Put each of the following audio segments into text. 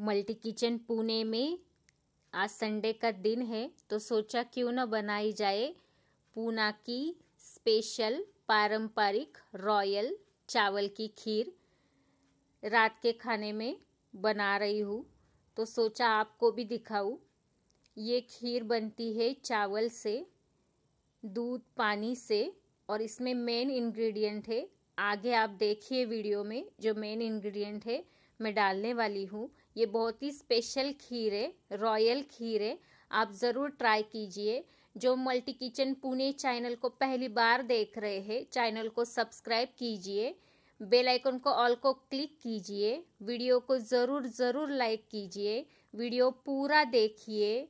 multi kitchen Pune में आज Sunday का दिन है तो सोचा क्यों ना बनाई जाए पूना की स्पेशल पारंपरिक रॉयल चावल की खीर रात के खाने में बना रही हूँ तो सोचा आपको भी दिखाऊँ ये खीर बनती है चावल से दूध पानी से और इसमें मेन इंग्रेडिएंट है आगे आप देखिए वीडियो में जो मेन इंग्रेडिएंट है मैं डालने वाली हूँ ये बहुत ही स्पेशल खीर है रॉयल खीर है आप ज़रूर ट्राई कीजिए जो मल्टी किचन पुणे चैनल को पहली बार देख रहे हैं चैनल को सब्सक्राइब कीजिए बेल आइकन को ऑल को क्लिक कीजिए वीडियो को ज़रूर ज़रूर लाइक कीजिए वीडियो पूरा देखिए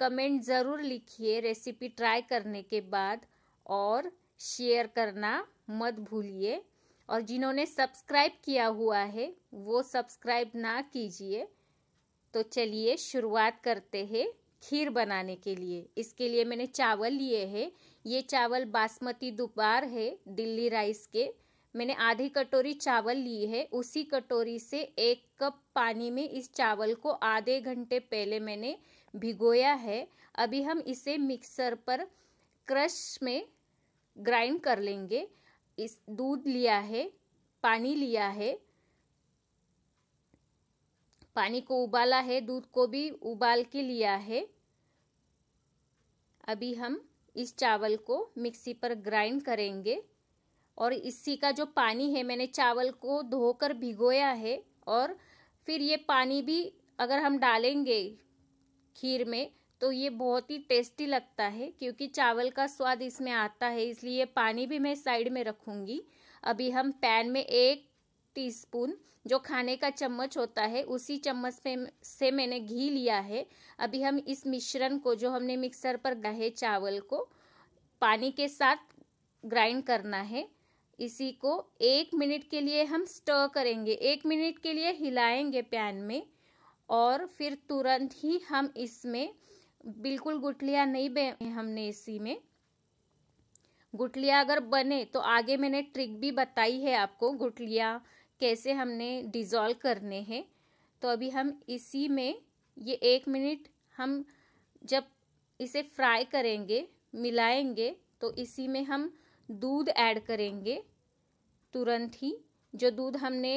कमेंट ज़रूर लिखिए रेसिपी ट्राई करने के बाद और शेयर करना मत भूलिए और जिन्होंने सब्सक्राइब किया हुआ है वो सब्सक्राइब ना कीजिए तो चलिए शुरुआत करते हैं खीर बनाने के लिए इसके लिए मैंने चावल लिए हैं ये चावल बासमती दोपहर है दिल्ली राइस के मैंने आधी कटोरी चावल ली है उसी कटोरी से एक कप पानी में इस चावल को आधे घंटे पहले मैंने भिगोया है अभी हम इसे मिक्सर पर क्रश में ग्राइंड कर लेंगे इस दूध लिया है पानी लिया है पानी को उबाला है दूध को भी उबाल के लिया है अभी हम इस चावल को मिक्सी पर ग्राइंड करेंगे और इसी का जो पानी है मैंने चावल को धोकर भिगोया है और फिर ये पानी भी अगर हम डालेंगे खीर में तो ये बहुत ही टेस्टी लगता है क्योंकि चावल का स्वाद इसमें आता है इसलिए पानी भी मैं साइड में रखूँगी अभी हम पैन में एक टीस्पून जो खाने का चम्मच होता है उसी चम्मच में से मैंने घी लिया है अभी हम इस मिश्रण को जो हमने मिक्सर पर गहे चावल को पानी के साथ ग्राइंड करना है इसी को एक मिनट के लिए हम स्टर करेंगे एक मिनट के लिए हिलाएंगे पैन में और फिर तुरंत ही हम इसमें बिल्कुल गुटलियाँ नहीं बने हमने इसी में गुटलियाँ अगर बने तो आगे मैंने ट्रिक भी बताई है आपको गुटलियाँ कैसे हमने डिज़ोल्व करने हैं तो अभी हम इसी में ये एक मिनट हम जब इसे फ्राई करेंगे मिलाएंगे तो इसी में हम दूध ऐड करेंगे तुरंत ही जो दूध हमने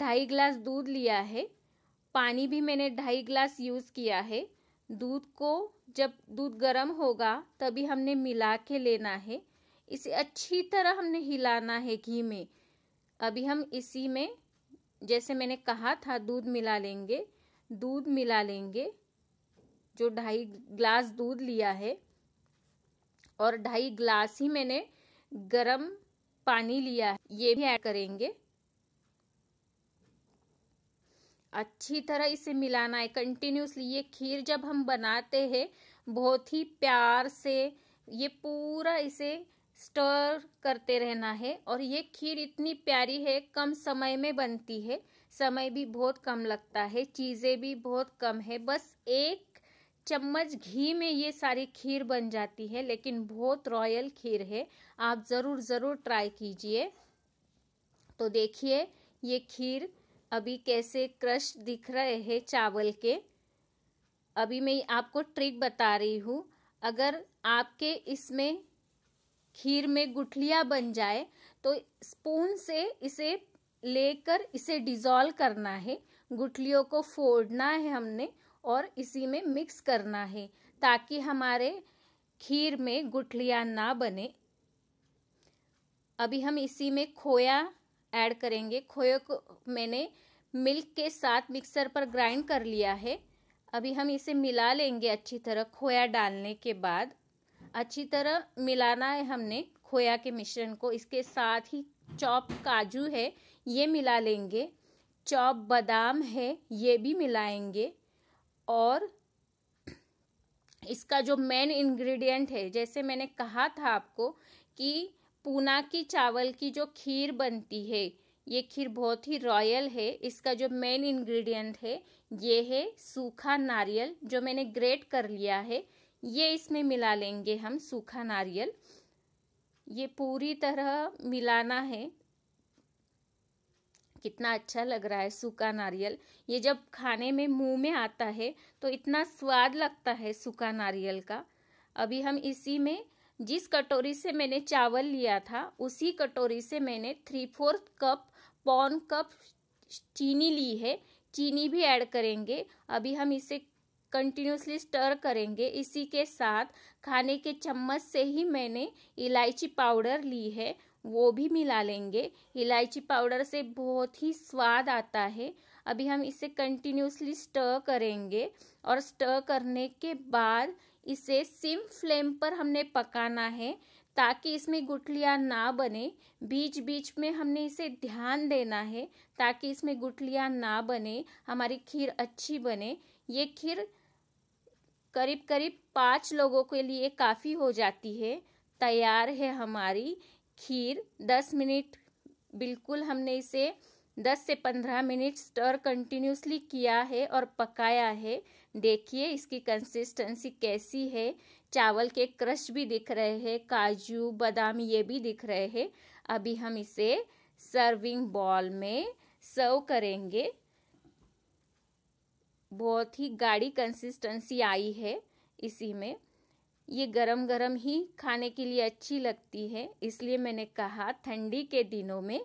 ढाई ग्लास दूध लिया है पानी भी मैंने ढाई ग्लास यूज़ किया है दूध को जब दूध गर्म होगा तभी हमने मिला के लेना है इसे अच्छी तरह हमने हिलाना है घी में अभी हम इसी में जैसे मैंने कहा था दूध मिला लेंगे दूध मिला लेंगे जो ढाई ग्लास दूध लिया है और ढाई ग्लास ही मैंने गरम पानी लिया है ये भी ऐड करेंगे अच्छी तरह इसे मिलाना है कंटिन्यूसली ये खीर जब हम बनाते हैं बहुत ही प्यार से ये पूरा इसे स्टर करते रहना है और ये खीर इतनी प्यारी है कम समय में बनती है समय भी बहुत कम लगता है चीज़ें भी बहुत कम है बस एक चम्मच घी में ये सारी खीर बन जाती है लेकिन बहुत रॉयल खीर है आप ज़रूर ज़रूर ट्राई कीजिए तो देखिए ये खीर अभी कैसे क्रश दिख रहे हैं चावल के अभी मैं आपको ट्रिक बता रही हूँ अगर आपके इसमें खीर में गुठलियाँ बन जाए तो स्पून से इसे लेकर इसे डिज़ोल्व करना है गुठलियों को फोड़ना है हमने और इसी में मिक्स करना है ताकि हमारे खीर में गुठलियाँ ना बने अभी हम इसी में खोया ऐड करेंगे खोए को मैंने मिल्क के साथ मिक्सर पर ग्राइंड कर लिया है अभी हम इसे मिला लेंगे अच्छी तरह खोया डालने के बाद अच्छी तरह मिलाना है हमने खोया के मिश्रण को इसके साथ ही चॉप काजू है ये मिला लेंगे चॉप बादाम है ये भी मिलाएंगे और इसका जो मेन इंग्रेडिएंट है जैसे मैंने कहा था आपको कि पूना की चावल की जो खीर बनती है ये खीर बहुत ही रॉयल है इसका जो मेन इंग्रेडिएंट है ये है सूखा नारियल जो मैंने ग्रेट कर लिया है ये इसमें मिला लेंगे हम सूखा नारियल ये पूरी तरह मिलाना है कितना अच्छा लग रहा है सूखा नारियल ये जब खाने में मुंह में आता है तो इतना स्वाद लगता है सूखा नारियल का अभी हम इसी में जिस कटोरी से मैंने चावल लिया था उसी कटोरी से मैंने थ्री फोर्थ कप पौन कप चीनी ली है चीनी भी ऐड करेंगे अभी हम इसे कंटिन्यूसली स्टर करेंगे इसी के साथ खाने के चम्मच से ही मैंने इलायची पाउडर ली है वो भी मिला लेंगे इलायची पाउडर से बहुत ही स्वाद आता है अभी हम इसे कंटिन्यूसली स्टर करेंगे और स्टर करने के बाद इसे सिम फ्लेम पर हमने पकाना है ताकि इसमें गुठलियाँ ना बने बीच बीच में हमने इसे ध्यान देना है ताकि इसमें गुठलियाँ ना बने हमारी खीर अच्छी बने ये खीर करीब करीब पाँच लोगों के लिए काफ़ी हो जाती है तैयार है हमारी खीर दस मिनट बिल्कुल हमने इसे 10 से 15 मिनट स्टर कंटिन्यूसली किया है और पकाया है देखिए इसकी कंसिस्टेंसी कैसी है चावल के क्रश भी दिख रहे हैं काजू बादाम ये भी दिख रहे हैं अभी हम इसे सर्विंग बॉल में सर्व करेंगे बहुत ही गाढ़ी कंसिस्टेंसी आई है इसी में ये गरम गरम ही खाने के लिए अच्छी लगती है इसलिए मैंने कहा ठंडी के दिनों में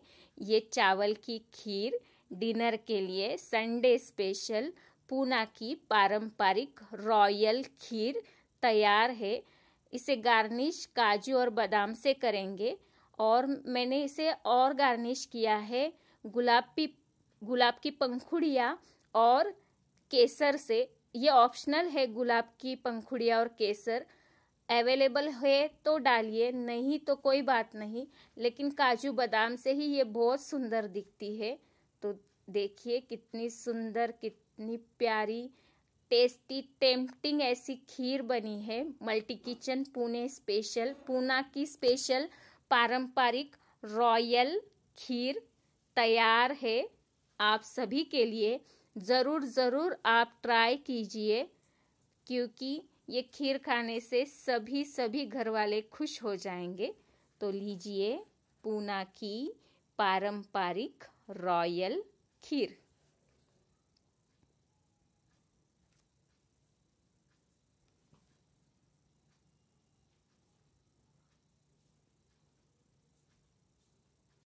ये चावल की खीर डिनर के लिए संडे स्पेशल पूना की पारंपरिक रॉयल खीर तैयार है इसे गार्निश काजू और बादाम से करेंगे और मैंने इसे और गार्निश किया है गुलाब की गुलाब की पंखुड़िया और केसर से ये ऑप्शनल है गुलाब की पंखुड़िया और केसर अवेलेबल है तो डालिए नहीं तो कोई बात नहीं लेकिन काजू बादाम से ही ये बहुत सुंदर दिखती है तो देखिए कितनी सुंदर कितनी प्यारी टेस्टी टेम्पटिंग ऐसी खीर बनी है multi kitchen Pune special Poona की स्पेशल पारंपरिक रॉयल खीर तैयार है आप सभी के लिए ज़रूर ज़रूर आप ट्राई कीजिए क्योंकि ये खीर खाने से सभी सभी घर वाले खुश हो जाएंगे तो लीजिए पूना की पारंपरिक रॉयल खीर